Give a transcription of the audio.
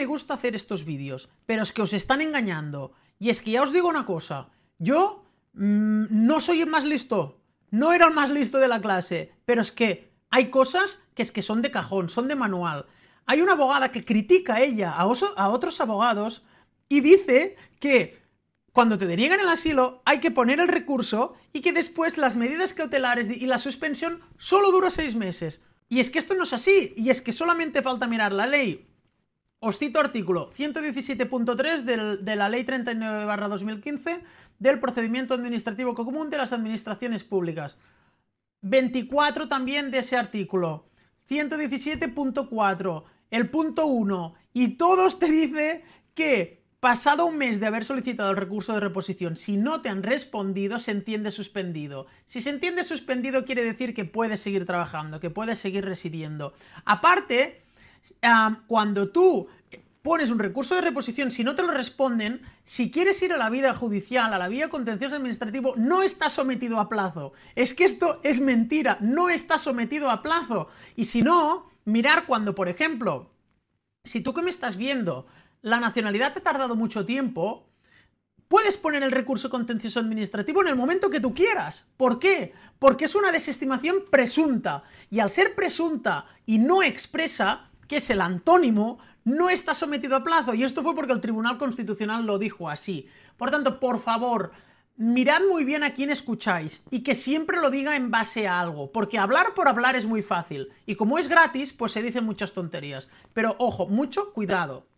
me gusta hacer estos vídeos, pero es que os están engañando. Y es que ya os digo una cosa, yo mm, no soy el más listo, no era el más listo de la clase, pero es que hay cosas que es que son de cajón, son de manual. Hay una abogada que critica a ella, a, a otros abogados, y dice que cuando te deniegan el asilo hay que poner el recurso y que después las medidas cautelares y la suspensión solo dura seis meses. Y es que esto no es así, y es que solamente falta mirar la ley os cito artículo 117.3 de la Ley 39-2015 del procedimiento administrativo común de las administraciones públicas. 24 también de ese artículo. 117.4, el punto 1. Y todos te dice que pasado un mes de haber solicitado el recurso de reposición, si no te han respondido, se entiende suspendido. Si se entiende suspendido quiere decir que puedes seguir trabajando, que puedes seguir residiendo. Aparte cuando tú pones un recurso de reposición, si no te lo responden, si quieres ir a la vida judicial, a la vía contencioso administrativo, no está sometido a plazo. Es que esto es mentira, no está sometido a plazo. Y si no, mirar cuando, por ejemplo, si tú que me estás viendo, la nacionalidad te ha tardado mucho tiempo, puedes poner el recurso contencioso administrativo en el momento que tú quieras. ¿Por qué? Porque es una desestimación presunta. Y al ser presunta y no expresa, que es el antónimo, no está sometido a plazo. Y esto fue porque el Tribunal Constitucional lo dijo así. Por tanto, por favor, mirad muy bien a quién escucháis y que siempre lo diga en base a algo, porque hablar por hablar es muy fácil y como es gratis, pues se dicen muchas tonterías. Pero ojo, mucho cuidado.